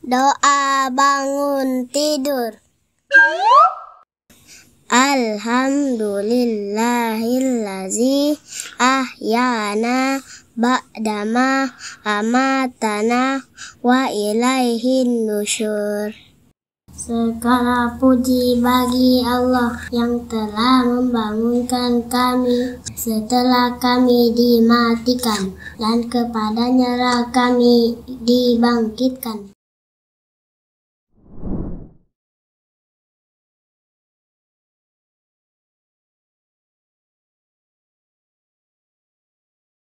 Doa bangun tidur. Alhamdulillahillazi ahyana ba'dama amatana wa ilaihin nusyur. Segala puji bagi Allah yang telah membangunkan kami setelah kami dimatikan dan kepadanya kami dibangkitkan.